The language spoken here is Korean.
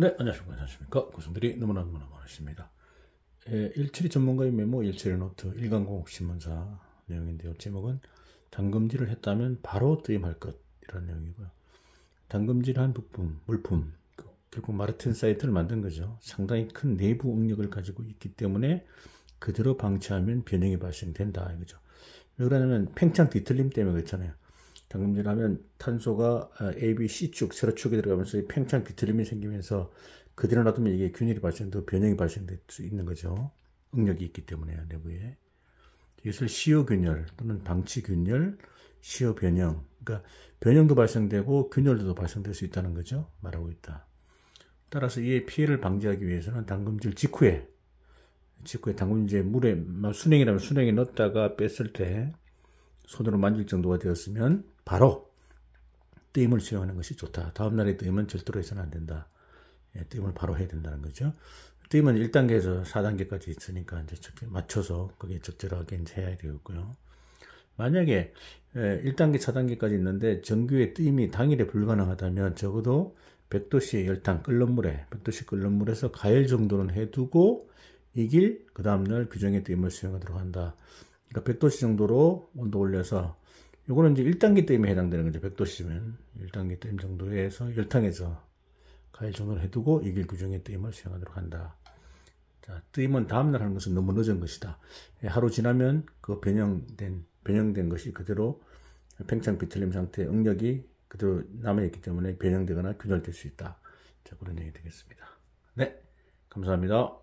네, 안녕하십니까. 안녕하십니까. 고성들이 너무나 너무나 많으십니다. 예, 일처리 전문가의 메모 일처리 노트 일간공 신문사 내용인데요. 제목은 당금질을 했다면 바로 투임할 것 이런 내용이고요. 당금질한 부품, 물품, 결국 마르틴 사이트를 만든 거죠. 상당히 큰 내부 응력을 가지고 있기 때문에 그대로 방치하면 변형이 발생된다 이거죠. 왜 그러냐면 팽창 뒤틀림 때문에 그렇잖아요. 당금질하면 탄소가 어, A, B, C축, 세로축에 들어가면서 팽창 비틀림이 생기면서 그대로 놔두면 이게 균열이 발생되고 변형이 발생될 수 있는 거죠. 응력이 있기 때문에 내부에. 이것을 시효균열 또는 방치균열, 시효변형. 그러니까 변형도 발생되고 균열도 발생될 수 있다는 거죠. 말하고 있다. 따라서 이에 피해를 방지하기 위해서는 당금질 직후에 직후에 당금질 물에 순행이라면 순행에 넣었다가 뺐을 때 손으로 만질 정도가 되었으면 바로 뜸을 수료하는 것이 좋다. 다음날의 뜸은 절대로 해서는 안 된다. 예, 뜸을 바로 해야 된다는 거죠. 뜸은 1단계에서 4단계까지 있으니까 이제 맞춰서 그게 적절하게 이제 해야 되겠고요. 만약에 1단계, 예, 4단계까지 있는데 정규의 뜸이 당일에 불가능하다면 적어도 100도씨의 열탕 끓는 물에 100도씨 끓는 물에서 가열 정도는 해두고 이길 그 다음날 규정의 뜸을 수행하도록 한다. 그러니까 100도씨 정도로 온도 올려서 요거는 이제 1단계 때문에 해당되는 거죠. 100도씨면 1단계 때 정도에서 10탕에서 가일 정도를 해두고 2길 규정의 뜨임을 수행하도록 한다. 자, 뜨임은 다음날 하는 것은 너무 늦은 것이다. 예, 하루 지나면 그 변형된, 변형된 것이 그대로 팽창 비틀림 상태의 응력이 그대로 남아있기 때문에 변형되거나 균열될 수 있다. 자, 그런 얘기 되겠습니다. 네. 감사합니다.